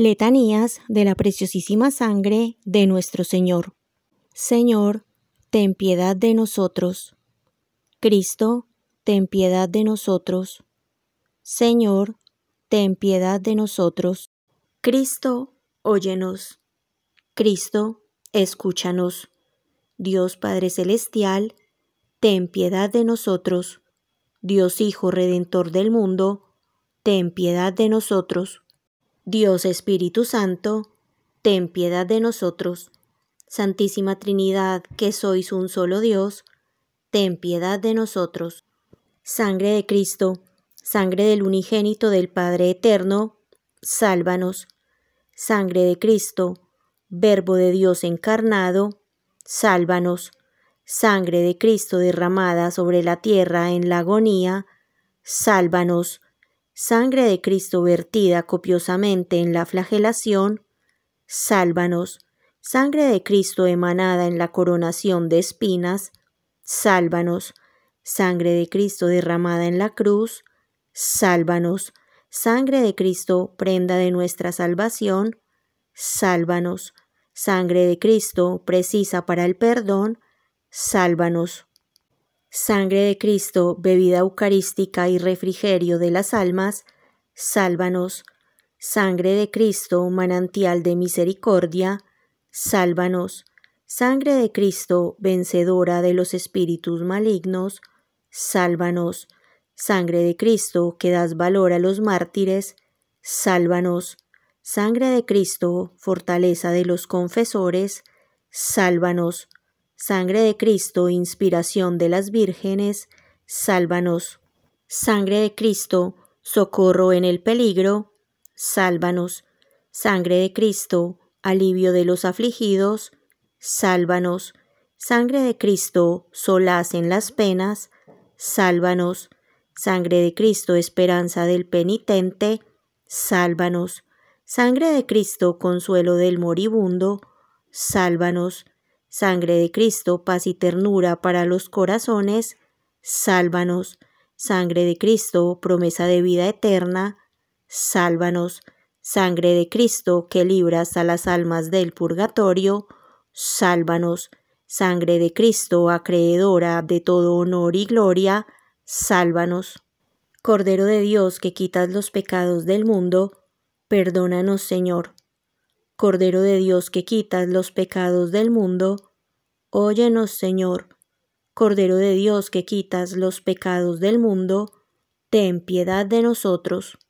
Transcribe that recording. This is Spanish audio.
Letanías de la preciosísima sangre de nuestro Señor. Señor, ten piedad de nosotros. Cristo, ten piedad de nosotros. Señor, ten piedad de nosotros. Cristo, óyenos. Cristo, escúchanos. Dios Padre Celestial, ten piedad de nosotros. Dios Hijo Redentor del mundo, ten piedad de nosotros. Dios Espíritu Santo, ten piedad de nosotros. Santísima Trinidad, que sois un solo Dios, ten piedad de nosotros. Sangre de Cristo, sangre del unigénito del Padre Eterno, sálvanos. Sangre de Cristo, Verbo de Dios encarnado, sálvanos. Sangre de Cristo derramada sobre la tierra en la agonía, sálvanos sangre de Cristo vertida copiosamente en la flagelación, sálvanos. Sangre de Cristo emanada en la coronación de espinas, sálvanos. Sangre de Cristo derramada en la cruz, sálvanos. Sangre de Cristo, prenda de nuestra salvación, sálvanos. Sangre de Cristo, precisa para el perdón, sálvanos. Sangre de Cristo, bebida eucarística y refrigerio de las almas, sálvanos. Sangre de Cristo, manantial de misericordia, sálvanos. Sangre de Cristo, vencedora de los espíritus malignos, sálvanos. Sangre de Cristo, que das valor a los mártires, sálvanos. Sangre de Cristo, fortaleza de los confesores, sálvanos. Sangre de Cristo, inspiración de las vírgenes, sálvanos. Sangre de Cristo, socorro en el peligro, sálvanos. Sangre de Cristo, alivio de los afligidos, sálvanos. Sangre de Cristo, solaz en las penas, sálvanos. Sangre de Cristo, esperanza del penitente, sálvanos. Sangre de Cristo, consuelo del moribundo, sálvanos. Sangre de Cristo, paz y ternura para los corazones, sálvanos. Sangre de Cristo, promesa de vida eterna, sálvanos. Sangre de Cristo, que libras a las almas del purgatorio, sálvanos. Sangre de Cristo, acreedora de todo honor y gloria, sálvanos. Cordero de Dios, que quitas los pecados del mundo, perdónanos, Señor. Cordero de Dios que quitas los pecados del mundo, óyenos Señor. Cordero de Dios que quitas los pecados del mundo, ten piedad de nosotros.